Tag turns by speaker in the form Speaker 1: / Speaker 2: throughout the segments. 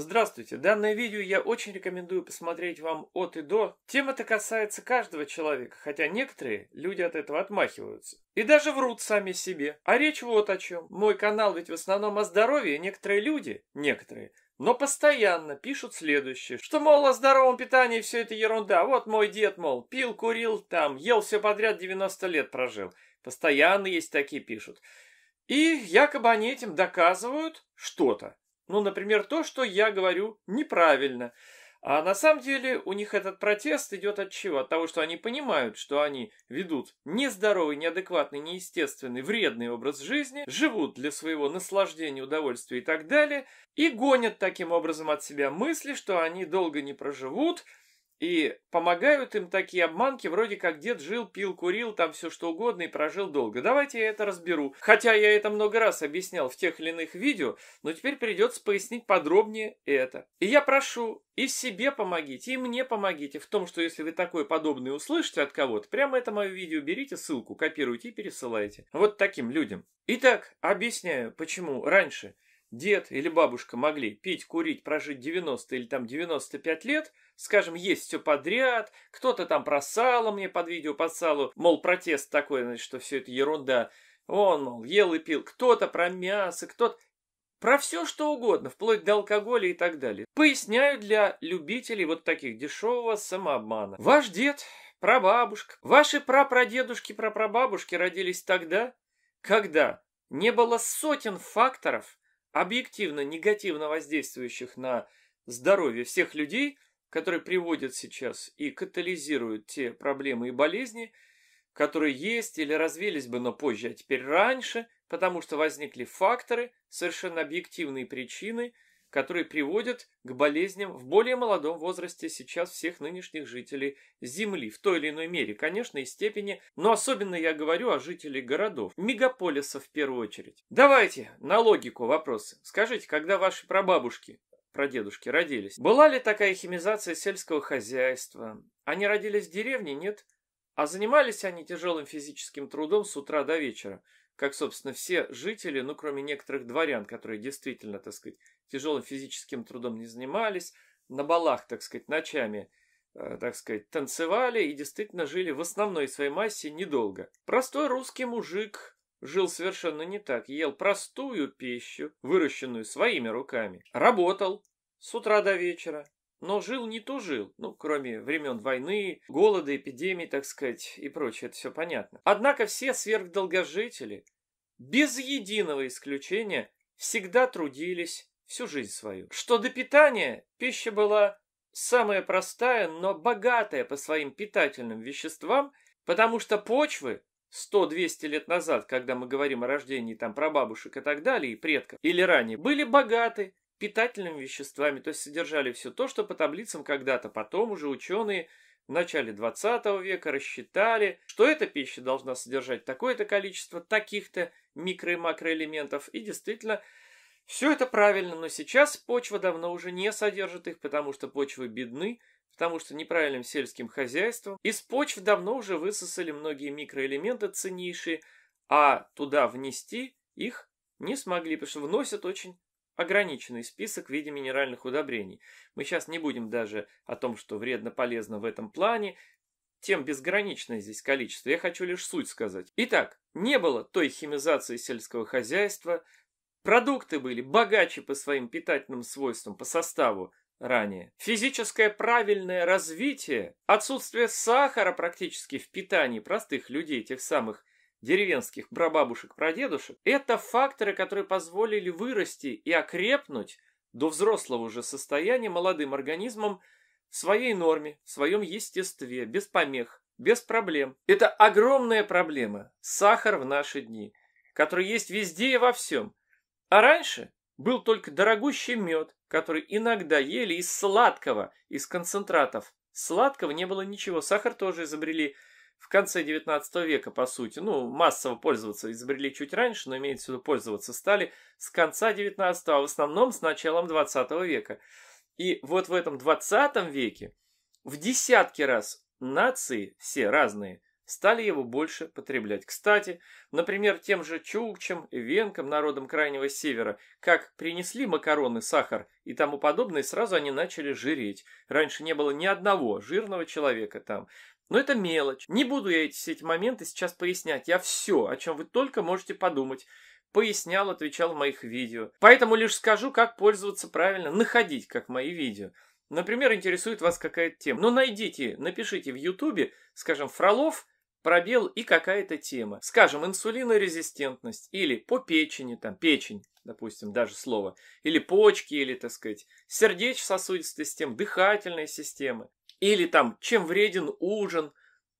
Speaker 1: Здравствуйте! Данное видео я очень рекомендую посмотреть вам от и до. тема это касается каждого человека, хотя некоторые люди от этого отмахиваются. И даже врут сами себе. А речь вот о чем. Мой канал ведь в основном о здоровье, некоторые люди, некоторые, но постоянно пишут следующее, что, мол, о здоровом питании все это ерунда. Вот мой дед, мол, пил, курил, там, ел все подряд, 90 лет прожил. Постоянно есть такие пишут. И якобы они этим доказывают что-то. Ну, например, то, что я говорю неправильно. А на самом деле у них этот протест идет от чего? От того, что они понимают, что они ведут нездоровый, неадекватный, неестественный, вредный образ жизни, живут для своего наслаждения, удовольствия и так далее, и гонят таким образом от себя мысли, что они долго не проживут, и помогают им такие обманки, вроде как дед жил, пил, курил, там все что угодно и прожил долго. Давайте я это разберу. Хотя я это много раз объяснял в тех или иных видео, но теперь придется пояснить подробнее это. И я прошу, и себе помогите, и мне помогите в том, что если вы такое подобное услышите от кого-то, прямо это мое видео берите, ссылку копируйте и пересылайте. Вот таким людям. Итак, объясняю, почему раньше дед или бабушка могли пить, курить, прожить 90 или там 95 лет – скажем, есть все подряд, кто-то там про сало мне под видео подсалу, мол, протест такой, значит, что все это ерунда. Он, мол, ел и пил, кто-то про мясо, кто-то... Про все что угодно, вплоть до алкоголя и так далее. Поясняю для любителей вот таких дешевого самообмана. Ваш дед, прабабушка, ваши прапрадедушки, прапрабабушки родились тогда, когда не было сотен факторов, объективно негативно воздействующих на здоровье всех людей, которые приводят сейчас и катализируют те проблемы и болезни, которые есть или развились бы, но позже, а теперь раньше, потому что возникли факторы, совершенно объективные причины, которые приводят к болезням в более молодом возрасте сейчас всех нынешних жителей Земли, в той или иной мере, конечно, и степени, но особенно я говорю о жителях городов, мегаполисов в первую очередь. Давайте на логику вопросы. Скажите, когда ваши прабабушки прадедушки родились. Была ли такая химизация сельского хозяйства? Они родились в деревне? Нет. А занимались они тяжелым физическим трудом с утра до вечера, как, собственно, все жители, ну, кроме некоторых дворян, которые действительно, так сказать, тяжелым физическим трудом не занимались, на балах, так сказать, ночами, э, так сказать, танцевали и действительно жили в основной своей массе недолго. Простой русский мужик, Жил совершенно не так, ел простую пищу, выращенную своими руками. Работал с утра до вечера, но жил не то жил, ну, кроме времен войны, голода, эпидемий, так сказать, и прочее, это все понятно. Однако все сверхдолгожители, без единого исключения, всегда трудились всю жизнь свою. Что до питания, пища была самая простая, но богатая по своим питательным веществам, потому что почвы 100-200 лет назад, когда мы говорим о рождении там прабабушек и так далее, и предков, или ранее, были богаты питательными веществами, то есть содержали все то, что по таблицам когда-то потом уже ученые в начале 20 века рассчитали, что эта пища должна содержать такое-то количество таких-то микро- и макроэлементов, и действительно все это правильно, но сейчас почва давно уже не содержит их, потому что почвы бедны, потому что неправильным сельским хозяйством из почв давно уже высосали многие микроэлементы ценнейшие, а туда внести их не смогли, потому что вносят очень ограниченный список в виде минеральных удобрений. Мы сейчас не будем даже о том, что вредно полезно в этом плане, тем безграничное здесь количество. Я хочу лишь суть сказать. Итак, не было той химизации сельского хозяйства, продукты были богаче по своим питательным свойствам, по составу, ранее. Физическое правильное развитие, отсутствие сахара практически в питании простых людей, тех самых деревенских прабабушек-прадедушек, это факторы, которые позволили вырасти и окрепнуть до взрослого уже состояния молодым организмом в своей норме, в своем естестве, без помех, без проблем. Это огромная проблема – сахар в наши дни, который есть везде и во всем. А раньше был только дорогущий мед, который иногда ели из сладкого, из концентратов. Сладкого не было ничего, сахар тоже изобрели в конце 19 века, по сути. Ну, массово пользоваться изобрели чуть раньше, но имеется в виду пользоваться стали с конца 19 а в основном с началом 20 века. И вот в этом 20 веке в десятки раз нации, все разные, стали его больше потреблять. Кстати, например, тем же чукчам и венкам, народам Крайнего Севера, как принесли макароны, сахар и тому подобное, сразу они начали жиреть. Раньше не было ни одного жирного человека там. Но это мелочь. Не буду я эти, все эти моменты сейчас пояснять. Я все, о чем вы только можете подумать. Пояснял, отвечал в моих видео. Поэтому лишь скажу, как пользоваться правильно, находить, как мои видео. Например, интересует вас какая-то тема. Ну, найдите, напишите в Ютубе, скажем, Фролов – пробел и какая-то тема. Скажем, инсулинорезистентность или по печени, там, печень, допустим, даже слово, или почки, или, так сказать, сердечно-сосудистой системы, дыхательной системы, или там, чем вреден ужин.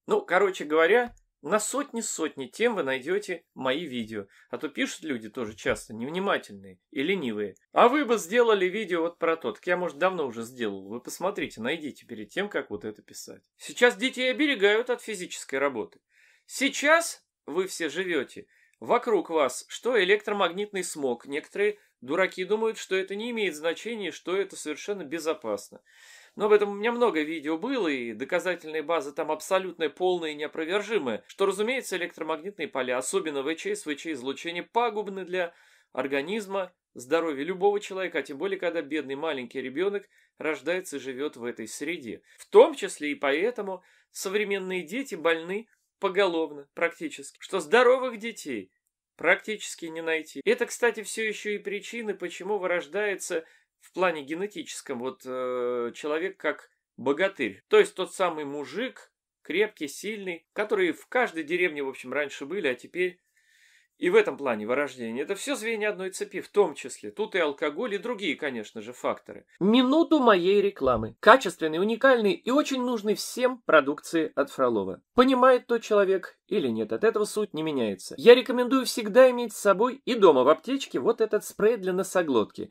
Speaker 1: Ну, короче говоря, на сотни-сотни тем вы найдете мои видео. А то пишут люди тоже часто, невнимательные и ленивые. А вы бы сделали видео вот про то. Так я, может, давно уже сделал. Вы посмотрите, найдите перед тем, как вот это писать. Сейчас детей оберегают от физической работы. Сейчас вы все живете. Вокруг вас что электромагнитный смог. Некоторые дураки думают, что это не имеет значения, что это совершенно безопасно. Но в этом у меня много видео было, и доказательные базы там абсолютно полные и неопровержимые, что, разумеется, электромагнитные поля, особенно ВЧ, СВЧ-излучение, пагубны для организма, здоровья любого человека, а тем более, когда бедный маленький ребенок рождается и живет в этой среде. В том числе и поэтому современные дети больны поголовно практически, что здоровых детей практически не найти. Это, кстати, все еще и причины, почему вырождается в плане генетическом, вот э, человек как богатырь, то есть тот самый мужик, крепкий, сильный, которые в каждой деревне, в общем, раньше были, а теперь и в этом плане вырождение. Это все звенья одной цепи, в том числе. Тут и алкоголь, и другие, конечно же, факторы. Минуту моей рекламы. Качественный, уникальный и очень нужный всем продукции от Фролова. Понимает тот человек или нет, от этого суть не меняется. Я рекомендую всегда иметь с собой и дома в аптечке вот этот спрей для носоглотки.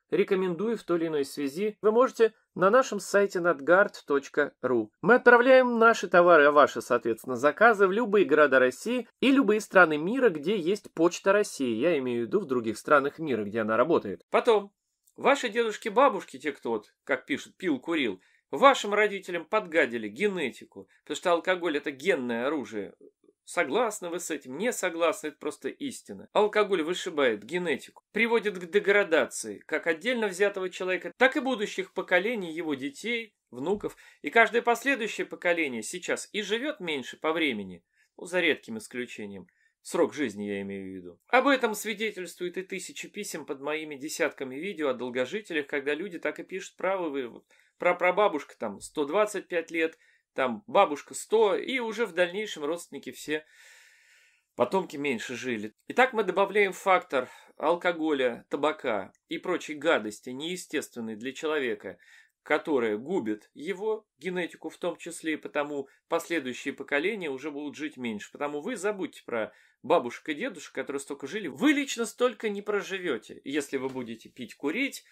Speaker 1: рекомендую в той или иной связи, вы можете на нашем сайте nadgard.ru. Мы отправляем наши товары, а ваши, соответственно, заказы в любые города России и любые страны мира, где есть почта России. Я имею в виду в других странах мира, где она работает. Потом, ваши дедушки-бабушки, те кто, вот, как пишут, пил-курил, вашим родителям подгадили генетику, потому что алкоголь – это генное оружие. Согласны вы с этим, не согласны, это просто истина. Алкоголь вышибает генетику, приводит к деградации как отдельно взятого человека, так и будущих поколений его детей, внуков. И каждое последующее поколение сейчас и живет меньше по времени, ну, за редким исключением. Срок жизни я имею в виду. Об этом свидетельствуют и тысячи писем под моими десятками видео о долгожителях, когда люди так и пишут, правы вы, прапрабабушка там 125 лет – там бабушка 100, и уже в дальнейшем родственники все потомки меньше жили. Итак, мы добавляем фактор алкоголя, табака и прочей гадости, неестественной для человека, которая губит его генетику в том числе, и потому последующие поколения уже будут жить меньше. Потому вы забудьте про бабушек и дедушек, которые столько жили. Вы лично столько не проживете, если вы будете пить, курить,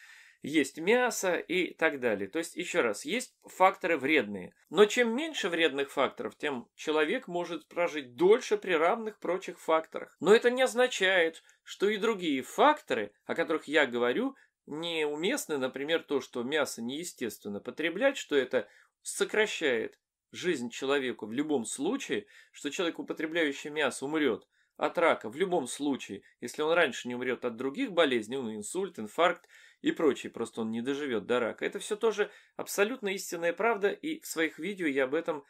Speaker 1: есть мясо и так далее. То есть, еще раз, есть факторы вредные. Но чем меньше вредных факторов, тем человек может прожить дольше при равных прочих факторах. Но это не означает, что и другие факторы, о которых я говорю, неуместны, например, то, что мясо неестественно потреблять, что это сокращает жизнь человеку в любом случае, что человек, употребляющий мясо, умрет от рака в любом случае, если он раньше не умрет от других болезней, ну, инсульт, инфаркт, и прочее, просто он не доживет до рака. Это все тоже абсолютно истинная правда, и в своих видео я об этом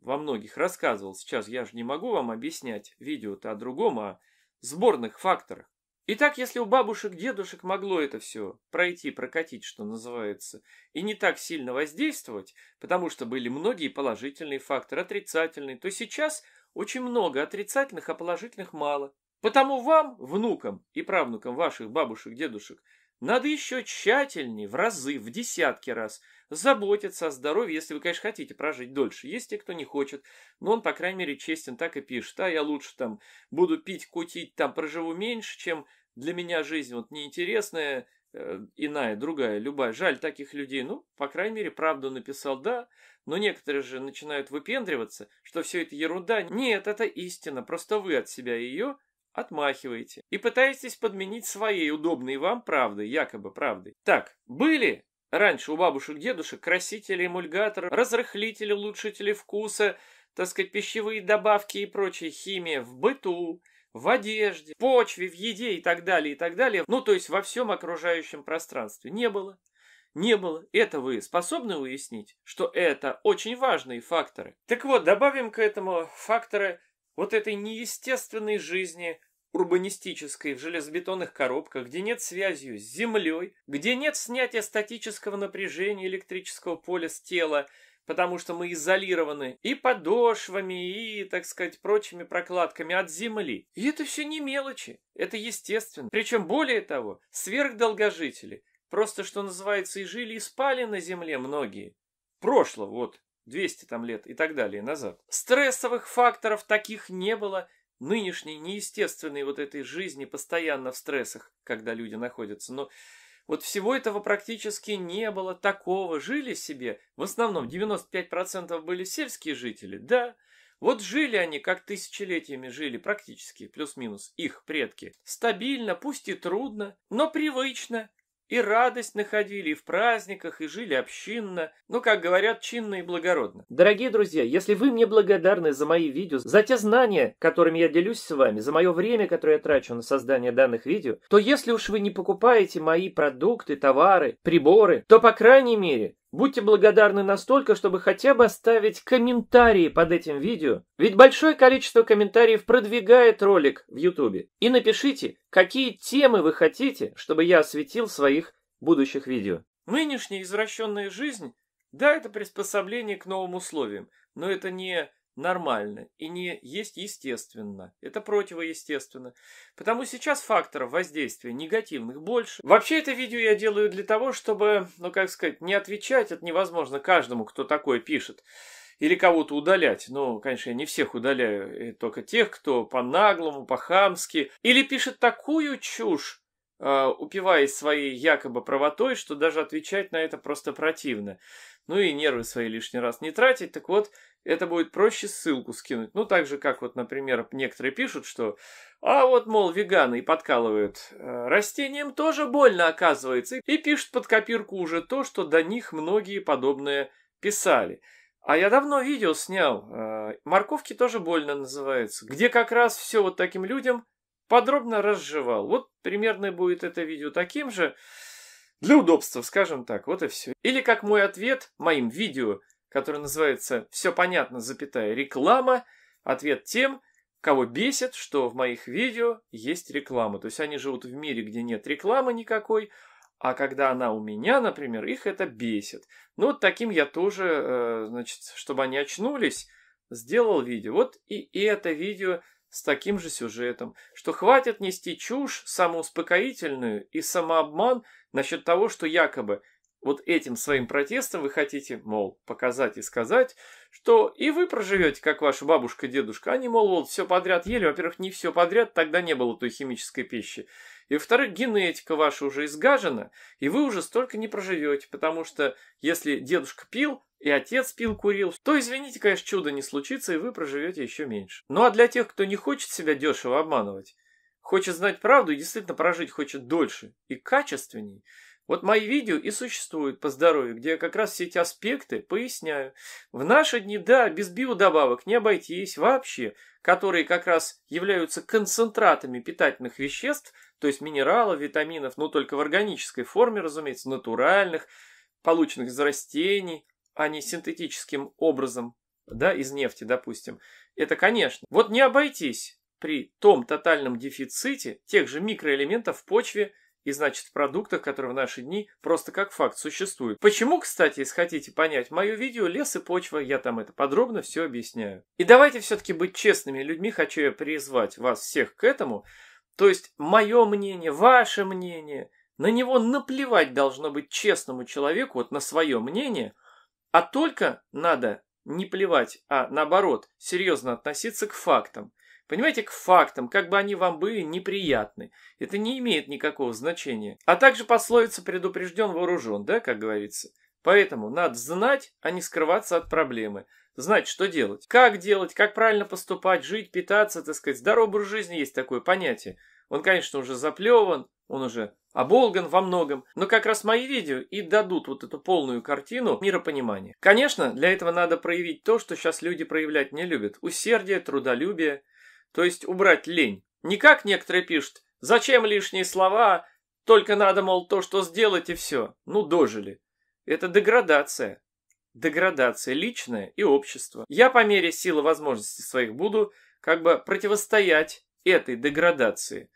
Speaker 1: во многих рассказывал. Сейчас я же не могу вам объяснять видео-то о другом, о а сборных факторах. Итак, если у бабушек, дедушек могло это все пройти, прокатить, что называется, и не так сильно воздействовать, потому что были многие положительные факторы, отрицательные, то сейчас очень много отрицательных, а положительных мало. Потому вам, внукам и правнукам ваших бабушек, дедушек, надо еще тщательнее, в разы, в десятки раз заботиться о здоровье, если вы, конечно, хотите прожить дольше. Есть те, кто не хочет, но он, по крайней мере, честен, так и пишет. А я лучше там буду пить, кутить, там проживу меньше, чем для меня жизнь вот неинтересная, э, иная, другая, любая. Жаль таких людей. Ну, по крайней мере, правду написал, да. Но некоторые же начинают выпендриваться, что все это ерунда. Нет, это истина. Просто вы от себя ее отмахиваете и пытаетесь подменить своей удобной вам правдой, якобы правдой. Так, были раньше у бабушек-дедушек красители, эмульгаторы, разрыхлители, улучшители вкуса, так сказать, пищевые добавки и прочая химия в быту, в одежде, в почве, в еде и так далее, и так далее. Ну, то есть во всем окружающем пространстве. Не было. Не было. Это вы способны уяснить, что это очень важные факторы. Так вот, добавим к этому факторы – вот этой неестественной жизни, урбанистической, в железобетонных коробках, где нет связью с землей, где нет снятия статического напряжения электрического поля с тела, потому что мы изолированы и подошвами, и, так сказать, прочими прокладками от земли. И это все не мелочи, это естественно. Причем, более того, сверхдолгожители, просто, что называется, и жили, и спали на земле многие. Прошло вот, 200 там лет и так далее назад. Стрессовых факторов таких не было, нынешней неестественной вот этой жизни постоянно в стрессах, когда люди находятся. Но вот всего этого практически не было такого. Жили себе, в основном 95% были сельские жители, да, вот жили они, как тысячелетиями жили практически, плюс-минус, их предки. Стабильно, пусть и трудно, но привычно. И радость находили, и в праздниках, и жили общинно, ну, как говорят, чинно и благородно. Дорогие друзья, если вы мне благодарны за мои видео, за те знания, которыми я делюсь с вами, за мое время, которое я трачу на создание данных видео, то если уж вы не покупаете мои продукты, товары, приборы, то, по крайней мере, Будьте благодарны настолько, чтобы хотя бы оставить комментарии под этим видео, ведь большое количество комментариев продвигает ролик в YouTube. И напишите, какие темы вы хотите, чтобы я осветил в своих будущих видео. Нынешняя извращенная жизнь, да, это приспособление к новым условиям, но это не нормально и не есть естественно. Это противоестественно. Потому сейчас факторов воздействия негативных больше. Вообще это видео я делаю для того, чтобы, ну как сказать, не отвечать, это невозможно каждому, кто такое пишет. Или кого-то удалять. Ну, конечно, я не всех удаляю, только тех, кто по-наглому, по-хамски. Или пишет такую чушь, э, упиваясь своей якобы правотой, что даже отвечать на это просто противно. Ну и нервы свои лишний раз не тратить. Так вот, это будет проще ссылку скинуть. Ну, так же, как вот, например, некоторые пишут, что «А вот, мол, веганы и подкалывают э, растениям тоже больно, оказывается», и пишут под копирку уже то, что до них многие подобное писали. А я давно видео снял, э, «Морковки тоже больно» называется, где как раз все вот таким людям подробно разжевал. Вот примерно будет это видео таким же, для удобства, скажем так, вот и все. Или как мой ответ моим видео – который называется «Все понятно, запятая, реклама», ответ тем, кого бесит, что в моих видео есть реклама. То есть они живут в мире, где нет рекламы никакой, а когда она у меня, например, их это бесит. Ну вот таким я тоже, э, значит, чтобы они очнулись, сделал видео. Вот и это видео с таким же сюжетом, что хватит нести чушь самоуспокоительную и самообман насчет того, что якобы вот этим своим протестом вы хотите, мол, показать и сказать, что и вы проживете, как ваша бабушка, и дедушка. Они, мол, вот все подряд ели. Во-первых, не все подряд, тогда не было той химической пищи. И, во-вторых, генетика ваша уже изгажена, и вы уже столько не проживете, потому что если дедушка пил, и отец пил, курил, то, извините, конечно, чудо не случится, и вы проживете еще меньше. Ну а для тех, кто не хочет себя дешево обманывать, хочет знать правду и действительно прожить хочет дольше и качественней – вот мои видео и существуют по здоровью, где я как раз все эти аспекты поясняю. В наши дни, да, без биодобавок не обойтись вообще, которые как раз являются концентратами питательных веществ, то есть минералов, витаминов, но только в органической форме, разумеется, натуральных, полученных из растений, а не синтетическим образом, да, из нефти, допустим. Это, конечно. Вот не обойтись при том тотальном дефиците тех же микроэлементов в почве, и значит продуктах, которые в наши дни просто как факт существуют. Почему, кстати, если хотите понять мое видео «Лес и почва», я там это подробно все объясняю. И давайте все-таки быть честными людьми, хочу я призвать вас всех к этому. То есть мое мнение, ваше мнение, на него наплевать должно быть честному человеку, вот на свое мнение, а только надо не плевать, а наоборот, серьезно относиться к фактам. Понимаете, к фактам, как бы они вам были неприятны, это не имеет никакого значения. А также пословица «предупрежден вооружен», да, как говорится. Поэтому надо знать, а не скрываться от проблемы. Знать, что делать, как делать, как правильно поступать, жить, питаться, так сказать. Здоровый образ жизни есть такое понятие. Он, конечно, уже заплеван, он уже оболган во многом, но как раз мои видео и дадут вот эту полную картину миропонимания. Конечно, для этого надо проявить то, что сейчас люди проявлять не любят. Усердие, трудолюбие – то есть убрать лень. Не как некоторые пишут, зачем лишние слова, только надо, мол, то, что сделать, и все. Ну, дожили. Это деградация. Деградация личная и общество. Я по мере силы возможностей своих буду как бы противостоять этой деградации.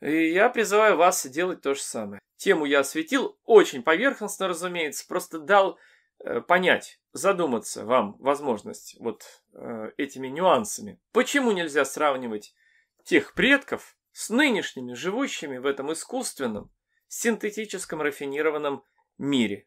Speaker 1: И я призываю вас делать то же самое. Тему я осветил очень поверхностно, разумеется, просто дал Э, понять, задуматься вам возможность вот э, этими нюансами. Почему нельзя сравнивать тех предков с нынешними живущими в этом искусственном, синтетическом, рафинированном мире?